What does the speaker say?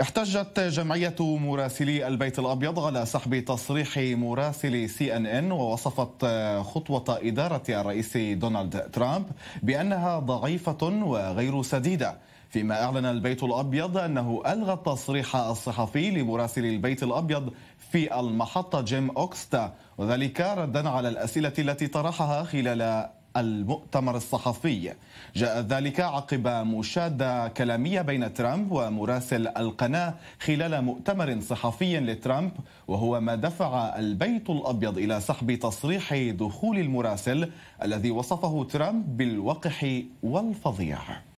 احتجت جمعية مراسلي البيت الأبيض على سحب تصريح مراسل سي ان ان ووصفت خطوة إدارة الرئيس دونالد ترامب بأنها ضعيفة وغير سديدة فيما أعلن البيت الأبيض أنه ألغى التصريح الصحفي لمراسل البيت الأبيض في المحطة جيم أوكستا وذلك ردا على الأسئلة التي طرحها خلال المؤتمر الصحفي جاء ذلك عقب مشادة كلامية بين ترامب ومراسل القناة خلال مؤتمر صحفي لترامب وهو ما دفع البيت الأبيض إلى سحب تصريح دخول المراسل الذي وصفه ترامب بالوقح والفظيع